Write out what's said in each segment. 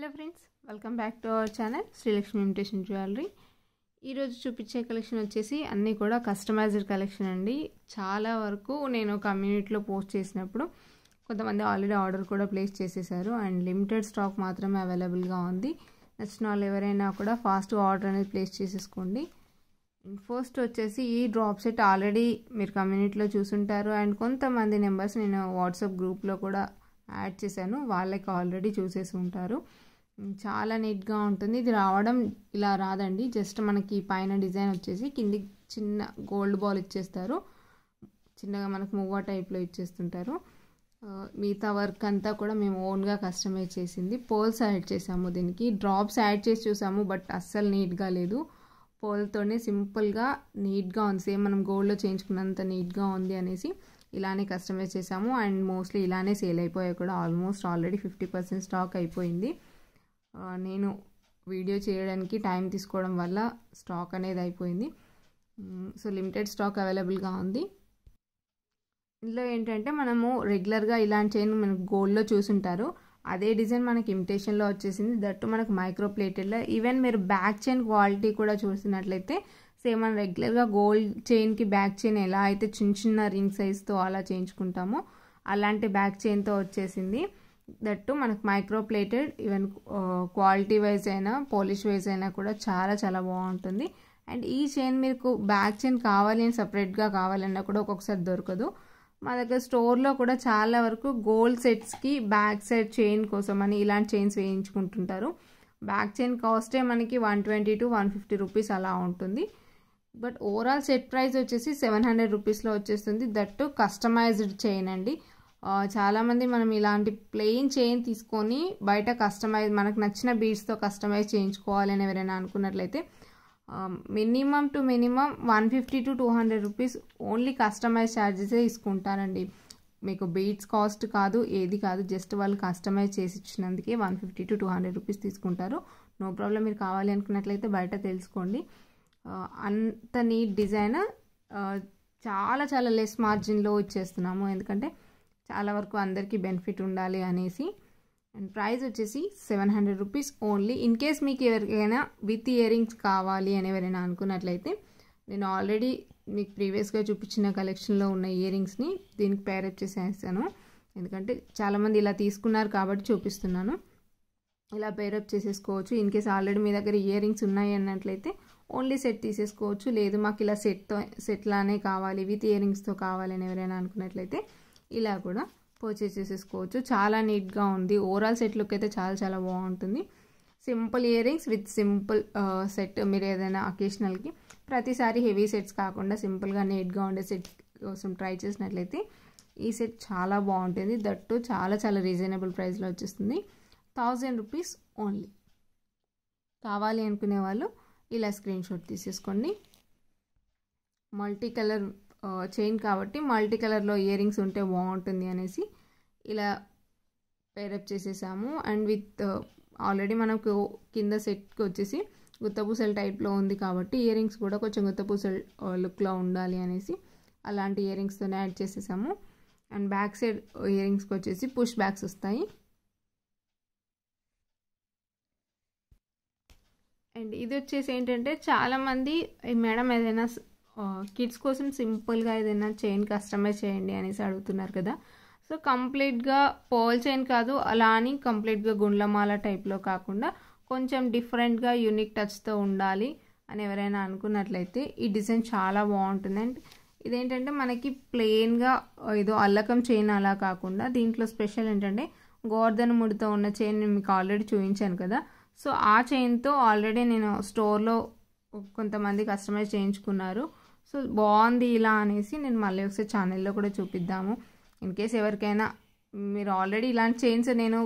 hello friends welcome back to our channel Srilakshmi imitation jewellery ఈరోజు చూపించే collection వచ్చేసి అన్నీ కూడా కస్టమైజ్డ్ కలెక్షన్ అండి చాలా వరకు నేను కమ్యూనిటీలో పోస్ట్ చేసినప్పుడు కొంతమంది ఆల్రెడీ ఆర్డర్ కూడా ప్లేస్ చేసేసారు అండ్ లిమిటెడ్ స్టాక్ మాత్రమే అవైలబుల్గా ఉంది నచ్చిన వాళ్ళు ఎవరైనా కూడా ఫాస్ట్ ఆర్డర్ అనేది ప్లేస్ చేసేసుకోండి ఫస్ట్ వచ్చేసి ఈ డ్రాప్ సెట్ ఆల్రెడీ మీరు కమ్యూనిటీలో చూసుంటారు అండ్ కొంతమంది నెంబర్స్ నేను వాట్సాప్ గ్రూప్లో కూడా యాడ్ చేశాను వాళ్ళకి ఆల్రెడీ చూసేసి ఉంటారు చాలా నీట్గా ఉంటుంది ఇది రావడం ఇలా రాదండి జస్ట్ మనకి పైన డిజైన్ వచ్చేసి కింది చిన్న గోల్డ్ బాల్ ఇచ్చేస్తారు చిన్నగా మనకు మువ్వా టైప్లో ఇచ్చేస్తుంటారు మిగతా వర్క్ అంతా కూడా మేము ఓన్గా కస్టమైజ్ చేసింది పోల్స్ యాడ్ చేసాము దీనికి డ్రాప్స్ యాడ్ చేసి చూసాము బట్ అస్సలు నీట్గా లేదు పోల్తోనే సింపుల్గా నీట్గా ఉంది సేమ్ మనం గోల్డ్లో చేయించుకున్నంత నీట్గా ఉంది అనేసి ఇలానే కస్టమైజ్ చేసాము అండ్ మోస్ట్లీ ఇలానే సేల్ అయిపోయాయి కూడా almost already fifty percent stock అయిపోయింది నేను వీడియో చేయడానికి టైం తీసుకోవడం వల్ల స్టాక్ అనేది అయిపోయింది సో లిమిటెడ్ స్టాక్ అవైలబుల్గా ఉంది ఇందులో ఏంటంటే మనము రెగ్యులర్గా ఇలాంటి చైన్ మనకు గోల్డ్లో చూసుంటారు అదే డిజైన్ మనకి ఇమిటేషన్లో వచ్చేసింది దట్ మనకు మైక్రో ప్లేటెడ్లో ఈవెన్ మీరు బ్యాక్ చైన్ క్వాలిటీ కూడా చూసినట్లయితే సేమ్ మనం రెగ్యులర్గా గోల్డ్ చైన్కి బ్యాక్ చైన్ ఎలా అయితే చిన్న చిన్న రింగ్ సైజ్తో అలా చేయించుకుంటామో అలాంటి బ్యాక్ చైన్తో వచ్చేసింది దట్టు మనకు మైక్రోప్లేటెడ్ ఈవెన్ క్వాలిటీ వైజ్ అయినా పోలిష్ వైజ్ అయినా కూడా చాలా చాలా బాగుంటుంది అండ్ ఈ చైన్ మీకు బ్యాక్ చైన్ కావాలి అని సపరేట్గా కావాలన్నా కూడా ఒక్కొక్కసారి దొరకదు మా దగ్గర స్టోర్లో కూడా చాలా వరకు గోల్డ్ సెట్స్కి బ్యాక్ సైడ్ చైన్ కోసం అని ఇలాంటి చైన్స్ వేయించుకుంటుంటారు బ్యాక్ చైన్ కాస్టే మనకి one twenty to one fifty rupees అలా ఉంటుంది బట్ ఓవరాల్ సెట్ ప్రైస్ వచ్చేసి సెవెన్ హండ్రెడ్ రూపీస్లో వచ్చేస్తుంది దట్ కస్టమైజ్డ్ చైన్ అండి చాలామంది మనం ఇలాంటి ప్లెయిన్ చైన్ తీసుకొని బయట కస్టమైజ్ మనకు నచ్చిన బీడ్స్తో కస్టమైజ్ చేయించుకోవాలి అని ఎవరైనా అనుకున్నట్లయితే minimum to minimum one fifty to two hundred rupees only customise ఛార్జెసే తీసుకుంటారండి మీకు బీడ్స్ కాస్ట్ కాదు ఏది కాదు జస్ట్ వాళ్ళు కస్టమైజ్ చేసి ఇచ్చినందుకే one fifty to two hundred rupees తీసుకుంటారు నో ప్రాబ్లం మీరు కావాలి అనుకున్నట్లయితే బయట తెలుసుకోండి అంత నీట్ డిజైన్ చాలా చాలా లెస్ మార్జిన్లో ఇచ్చేస్తున్నాము ఎందుకంటే చాలా వరకు అందరికీ బెనిఫిట్ ఉండాలి అనేసి అండ్ ప్రైస్ వచ్చేసి seven hundred rupees only in case మీకు ఎవరికైనా విత్ ఇయరింగ్స్ కావాలి అని ఎవరైనా అనుకున్నట్లయితే నేను ఆల్రెడీ మీకు ప్రీవియస్గా చూపించిన కలెక్షన్లో ఉన్న ఇయరింగ్స్ని దీనికి పేరప్ వచ్చేసేస్తాను ఎందుకంటే చాలామంది ఇలా తీసుకున్నారు కాబట్టి చూపిస్తున్నాను ఇలా పేరప్ చేసేసుకోవచ్చు ఇన్ కేస్ ఆల్రెడీ మీ దగ్గర ఇయరింగ్స్ ఉన్నాయి అన్నట్లయితే ఓన్లీ సెట్ తీసేసుకోవచ్చు లేదు మాకు ఇలా సెట్తో సెట్లానే కావాలి విత్ ఇయరింగ్స్తో కావాలి అని ఎవరైనా అనుకున్నట్లయితే ఇలా కూడా పర్చేస్ చేసేసుకోవచ్చు చాలా నీట్గా ఉంది ఓవరాల్ సెట్ లుక్ అయితే చాలా చాలా బాగుంటుంది simple earrings with simple set మీరు ఏదైనా అకేషనల్కి ప్రతిసారి హెవీ సెట్స్ కాకుండా సింపుల్గా నీట్గా ఉండే సెట్ కోసం ట్రై చేసినట్లయితే ఈ సెట్ చాలా బాగుంటుంది దట్టు చాలా చాలా రీజనబుల్ ప్రైస్లో వచ్చేస్తుంది థౌజండ్ రూపీస్ ఓన్లీ కావాలి అనుకునే వాళ్ళు ఇలా స్క్రీన్ షాట్ తీసేసుకోండి మల్టీ కలర్ చైన్ కాబట్టి మల్టీ కలర్లో ఇయర్ రింగ్స్ ఉంటే బాగుంటుంది అనేసి ఇలా పేరప్ చేసేసాము అండ్ విత్ ఆల్రెడీ మనకు కింద సెట్కి వచ్చేసి గుత్తపూసలు టైప్లో ఉంది కాబట్టి ఇయర్ రింగ్స్ కూడా కొంచెం గుత్తపూసలు లుక్లో uh, ఉండాలి అనేసి అలాంటి ఇయర్ రింగ్స్తోనే యాడ్ చేసేసాము అండ్ బ్యాక్ సైడ్ ఇయర్ రింగ్స్కి వచ్చేసి పుష్ బ్యాగ్స్ వస్తాయి అండ్ ఇది వచ్చేసి ఏంటంటే చాలామంది మేడం ఏదైనా కిడ్స్ కోసం సింపుల్గా ఏదైనా చైన్ కస్టమైజ్ చేయండి అనేసి అడుగుతున్నారు కదా సో కంప్లీట్గా పోల్ చైన్ కాదు అలా అని కంప్లీట్గా గుండ్లమాల టైప్లో కాకుండా కొంచెం డిఫరెంట్గా యూనిక్ టచ్తో ఉండాలి అని ఎవరైనా అనుకున్నట్లయితే ఈ డిజైన్ చాలా బాగుంటుంది అండ్ ఇదేంటంటే మనకి ప్లెయిన్గా ఏదో అల్లకం చైన్ అలా కాకుండా దీంట్లో స్పెషల్ ఏంటంటే గోర్ధన ముడితో ఉన్న చైన్ నేను మీకు ఆల్రెడీ చూపించాను కదా సో ఆ చైన్తో ఆల్రెడీ నేను స్టోర్లో కొంతమంది కస్టమైజ్ చేయించుకున్నారు సో బాగుంది ఇలా అనేసి నేను మళ్ళీ ఒకసారి ఛానల్లో కూడా చూపిద్దాము ఇన్ కేస్ ఎవరికైనా మీరు ఆల్రెడీ ఇలాంటి చైన్స్ నేను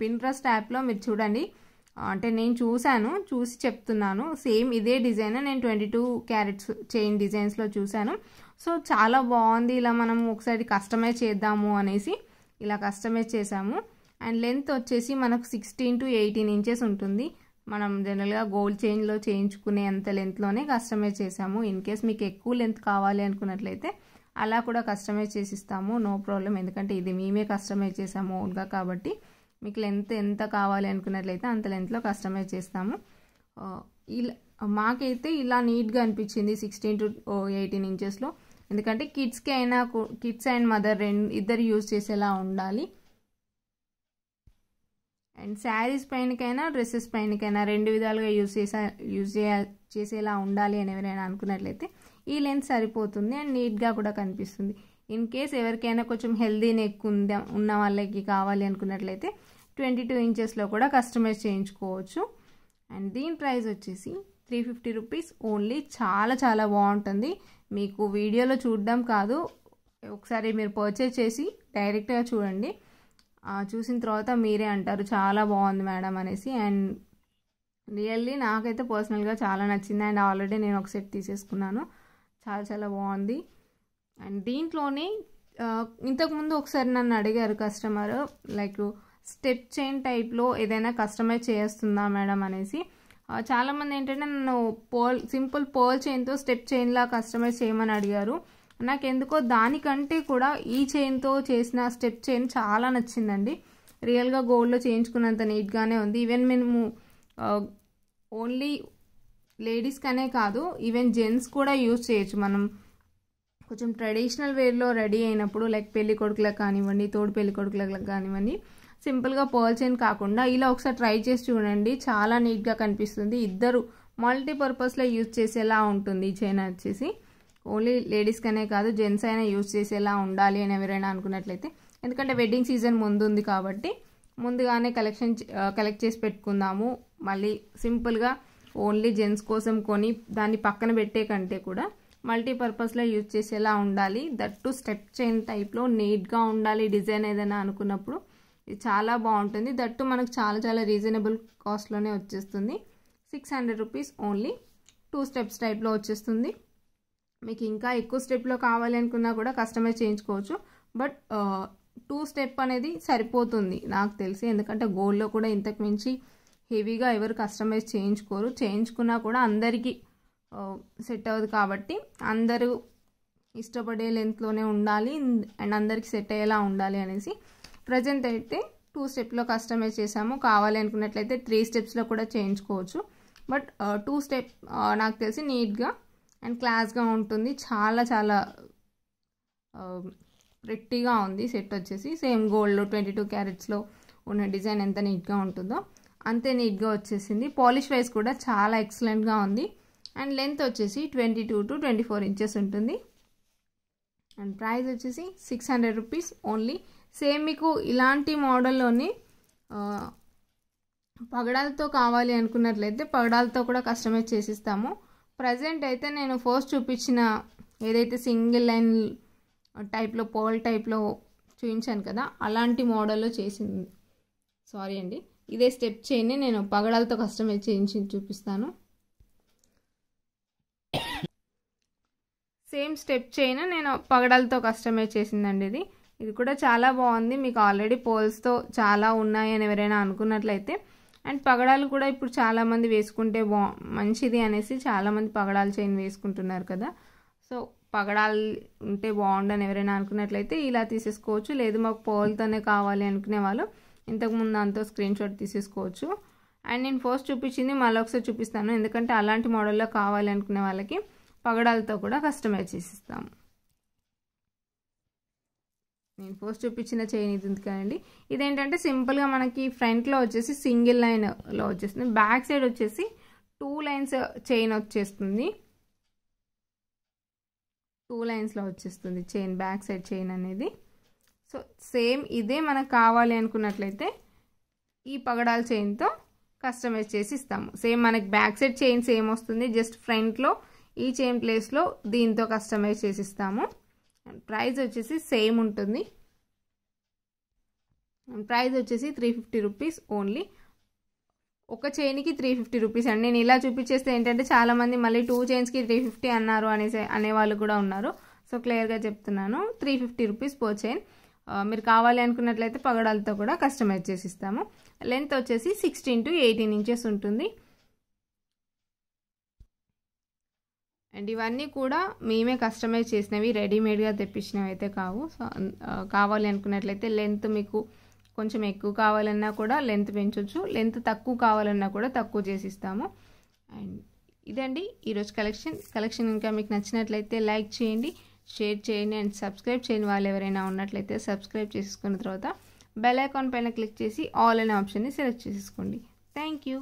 పిన్ ట్రస్ట్ యాప్లో మీరు చూడండి అంటే నేను చూశాను చూసి చెప్తున్నాను సేమ్ ఇదే డిజైన్ నేను ట్వంటీ టూ క్యారెట్స్ చైన్ డిజైన్స్లో చూశాను సో చాలా బాగుంది ఇలా మనం ఒకసారి కస్టమైజ్ చేద్దాము అనేసి ఇలా కస్టమైజ్ చేసాము అండ్ లెంత్ వచ్చేసి మనకు సిక్స్టీన్ టు ఎయిటీన్ ఇంచెస్ ఉంటుంది మనం జనరల్గా గోల్డ్ చైన్లో చేయించుకునే అంత లెంత్లోనే కస్టమైజ్ చేసాము ఇన్ కేస్ మీకు ఎక్కువ లెంత్ కావాలి అనుకున్నట్లయితే అలా కూడా కస్టమైజ్ చేసి ఇస్తాము నో ప్రాబ్లం ఎందుకంటే ఇది మేమే కస్టమైజ్ చేసాము ఓన్గా కాబట్టి మీకు లెంత్ ఎంత కావాలి అనుకున్నట్లయితే అంత లెంత్లో కస్టమైజ్ చేస్తాము ఇలా మాకైతే ఇలా నీట్గా అనిపించింది సిక్స్టీన్ టు ఎయిటీన్ ఇంచెస్లో ఎందుకంటే కిడ్స్కి అయినా కిడ్స్ అండ్ మదర్ రెండు ఇద్దరు యూజ్ చేసేలా ఉండాలి అండ్ శారీస్ పైనకైనా డ్రెస్సెస్ పైనకైనా రెండు విధాలుగా యూజ్ చేసా యూజ్ చేయ చేసేలా ఉండాలి అని ఎవరైనా అనుకున్నట్లయితే ఈ లెన్స్ సరిపోతుంది అండ్ నీట్గా కూడా కనిపిస్తుంది ఇన్ కేస్ ఎవరికైనా కొంచెం హెల్దీ నెక్ ఉందా ఉన్న వాళ్ళకి కావాలి అనుకున్నట్లయితే ట్వంటీ టూ ఇంచెస్లో కూడా కస్టమైజ్ చేయించుకోవచ్చు అండ్ దీని ప్రైస్ వచ్చేసి త్రీ ఫిఫ్టీ రూపీస్ ఓన్లీ చాలా చాలా బాగుంటుంది మీకు వీడియోలో చూడడం కాదు ఒకసారి మీరు పర్చేజ్ చేసి డైరెక్ట్గా చూడండి చూసిన తర్వాత మీరే అంటారు చాలా బాగుంది మేడం అనేసి అండ్ రియల్లీ నాకైతే పర్సనల్గా చాలా నచ్చింది అండ్ ఆల్రెడీ నేను ఒక సెట్ తీసేసుకున్నాను చాలా చాలా బాగుంది అండ్ దీంట్లోనే ఇంతకుముందు ఒకసారి నన్ను అడిగారు కస్టమర్ లైక్ స్టెప్ చైన్ టైప్లో ఏదైనా కస్టమైజ్ చేస్తుందా మేడం అనేసి చాలామంది ఏంటంటే నన్ను పోల్ సింపుల్ పోల్ చైన్తో స్టెప్ చైన్లా కస్టమైజ్ చేయమని అడిగారు నాకు ఎందుకో దానికంటే కూడా ఈ చైన్తో చేసిన స్టెప్ చైన్ చాలా నచ్చిందండి రియల్గా గోల్డ్లో చేయించుకున్నంత నీట్గానే ఉంది ఈవెన్ మేము ఓన్లీ లేడీస్కనే కాదు ఈవెన్ జెంట్స్ కూడా యూజ్ చేయొచ్చు మనం కొంచెం ట్రెడిషనల్ వేర్లో రెడీ అయినప్పుడు లైక్ పెళ్లి కొడుకులకు కానివ్వండి తోడు పెళ్లి కొడుకులకు కానివ్వండి సింపుల్గా పర్ల్ చైన్ కాకుండా ఇలా ఒకసారి ట్రై చేసి చూడండి చాలా నీట్గా కనిపిస్తుంది ఇద్దరు మల్టీపర్పస్లో యూజ్ చేసేలా ఉంటుంది ఈ చైన్ వచ్చేసి ఓన్లీ లేడీస్కనే కాదు జెంట్స్ అయినా యూజ్ చేసేలా ఉండాలి అని ఎవరైనా అనుకున్నట్లయితే ఎందుకంటే వెడ్డింగ్ సీజన్ ముందు ఉంది కాబట్టి ముందుగానే కలెక్షన్ కలెక్ట్ చేసి పెట్టుకుందాము మళ్ళీ సింపుల్గా ఓన్లీ జెంట్స్ కోసం కొని దాన్ని పక్కన పెట్టే కంటే కూడా మల్టీపర్పస్లో యూజ్ చేసేలా ఉండాలి దట్టు స్టెప్ చైన్ టైప్లో నీట్గా ఉండాలి డిజైన్ ఏదైనా అనుకున్నప్పుడు ఇది చాలా బాగుంటుంది దట్టు మనకు చాలా చాలా రీజనబుల్ కాస్ట్లోనే వచ్చేస్తుంది six hundred rupees only two steps టైప్లో వచ్చేస్తుంది మీకు ఇంకా ఎక్కువ స్టెప్లో కావాలి అనుకున్నా కూడా కస్టమైజ్ చేయించుకోవచ్చు బట్ టూ స్టెప్ అనేది సరిపోతుంది నాకు తెలిసి ఎందుకంటే గోల్డ్లో కూడా ఇంతకు మించి హెవీగా ఎవరు కస్టమైజ్ చేయించుకోరు చేయించుకున్నా కూడా అందరికీ సెట్ అవ్వదు కాబట్టి అందరూ ఇష్టపడే లెంత్లోనే ఉండాలి అండ్ అందరికీ సెట్ అయ్యేలా ఉండాలి అనేసి ప్రజెంట్ అయితే టూ స్టెప్లో కస్టమైజ్ చేసాము కావాలి అనుకున్నట్లయితే త్రీ స్టెప్స్లో కూడా చేయించుకోవచ్చు బట్ టూ స్టెప్ నాకు తెలిసి నీట్గా అండ్ క్లాస్గా ఉంటుంది చాలా చాలా ప్రెట్టీగా ఉంది సెట్ వచ్చేసి సేమ్ గోల్డ్ ట్వంటీ టూ క్యారెట్స్లో ఉన్న డిజైన్ ఎంత నీట్గా ఉంటుందో అంతే నీట్గా వచ్చేసింది పాలిష్ వైజ్ కూడా చాలా ఎక్సలెంట్గా ఉంది అండ్ లెంత్ వచ్చేసి twenty two to twenty four inches ఉంటుంది అండ్ ప్రైస్ వచ్చేసి six hundred rupees only same మీకు ఇలాంటి మోడల్లోని పగడాలతో కావాలి అనుకున్నట్లయితే పగడాలతో కూడా కస్టమైజ్ చేసిస్తాము ప్రజెంట్ అయితే నేను ఫస్ట్ చూపించిన ఏదైతే సింగిల్ లైన్ టైప్లో పోల్ టైప్లో చూపించాను కదా అలాంటి మోడల్లో చేసింది సారీ అండి ఇదే స్టెప్ చేయని నేను పగడాలతో కస్టమైజ్ చేయించి చూపిస్తాను సేమ్ స్టెప్ చైన్ నేను పగడాలతో కస్టమైజ్ చేసిందండి ఇది ఇది కూడా చాలా బాగుంది మీకు ఆల్రెడీ పోల్స్తో చాలా ఉన్నాయని ఎవరైనా అనుకున్నట్లయితే అండ్ పగడాలు కూడా ఇప్పుడు చాలామంది వేసుకుంటే బా మంచిది అనేసి చాలామంది పగడాలు చైన్ వేసుకుంటున్నారు కదా సో పగడాలు ఉంటే బాగుండని ఎవరైనా అనుకున్నట్లయితే ఇలా తీసేసుకోవచ్చు లేదు మాకు పోల్తోనే కావాలి అనుకునే వాళ్ళు ఇంతకుముందు అంతా స్క్రీన్ షాట్ తీసేసుకోవచ్చు అండ్ నేను ఫస్ట్ చూపించింది మళ్ళీ ఒకసారి చూపిస్తాను ఎందుకంటే అలాంటి మోడల్లో కావాలి అనుకునే వాళ్ళకి పగడాలతో కూడా కస్టమైజ్ చేసిస్తాము నేను పోస్ట్ చూపించిన చైన్ ఇది ఉంది కదండి ఇదేంటంటే సింపుల్గా మనకి ఫ్రంట్లో వచ్చేసి సింగిల్ లైన్లో వచ్చేస్తుంది బ్యాక్ సైడ్ వచ్చేసి టూ లైన్స్ చైన్ వచ్చేస్తుంది టూ లైన్స్లో వచ్చేస్తుంది చైన్ బ్యాక్ సైడ్ చైన్ అనేది సో సేమ్ ఇదే మనకు కావాలి అనుకున్నట్లయితే ఈ పగడాల చైన్తో కస్టమైజ్ చేసి ఇస్తాము సేమ్ మనకి బ్యాక్ సైడ్ చైన్ సేమ్ వస్తుంది జస్ట్ ఫ్రంట్లో ఈ చైన్ ప్లేస్లో దీంతో కస్టమైజ్ చేసి ఇస్తాము ప్రైస్ వచ్చేసి సేమ్ ఉంటుంది ప్రైస్ వచ్చేసి త్రీ ఫిఫ్టీ రూపీస్ ఓన్లీ ఒక చైన్కి త్రీ ఫిఫ్టీ రూపీస్ అండి నేను ఇలా చూపించేస్తే ఏంటంటే చాలామంది మళ్ళీ టూ చైన్స్కి త్రీ ఫిఫ్టీ అన్నారు అనేసి అనేవాళ్ళు కూడా ఉన్నారు సో క్లియర్గా చెప్తున్నాను త్రీ ఫిఫ్టీ రూపీస్ పో చైన్ మీరు కావాలి అనుకున్నట్లయితే పగడాలతో కూడా కస్టమైజ్ చేసి ఇస్తాము లెంత్ వచ్చేసి సిక్స్టీన్ టు ఎయిటీన్ ఇంచెస్ ఉంటుంది అండ్ ఇవన్నీ కూడా మేమే కస్టమైజ్ చేసినవి రెడీమేడ్గా తెప్పించినవి అయితే కావు సో కావాలి అనుకున్నట్లయితే లెంత్ మీకు కొంచెం ఎక్కువ కావాలన్నా కూడా లెంత్ పెంచవచ్చు లెంత్ తక్కువ కావాలన్నా కూడా తక్కువ చేసి ఇస్తాము అండ్ ఇదండి ఈరోజు కలెక్షన్ కలెక్షన్ ఇంకా మీకు నచ్చినట్లయితే లైక్ చేయండి షేర్ చేయండి అండ్ సబ్స్క్రైబ్ చేయని వాళ్ళు ఎవరైనా ఉన్నట్లయితే సబ్స్క్రైబ్ చేసుకున్న తర్వాత బెల్ ఐకాన్ పైన క్లిక్ చేసి ఆల్ అనే ఆప్షన్ని సెలెక్ట్ చేసేసుకోండి థ్యాంక్ యూ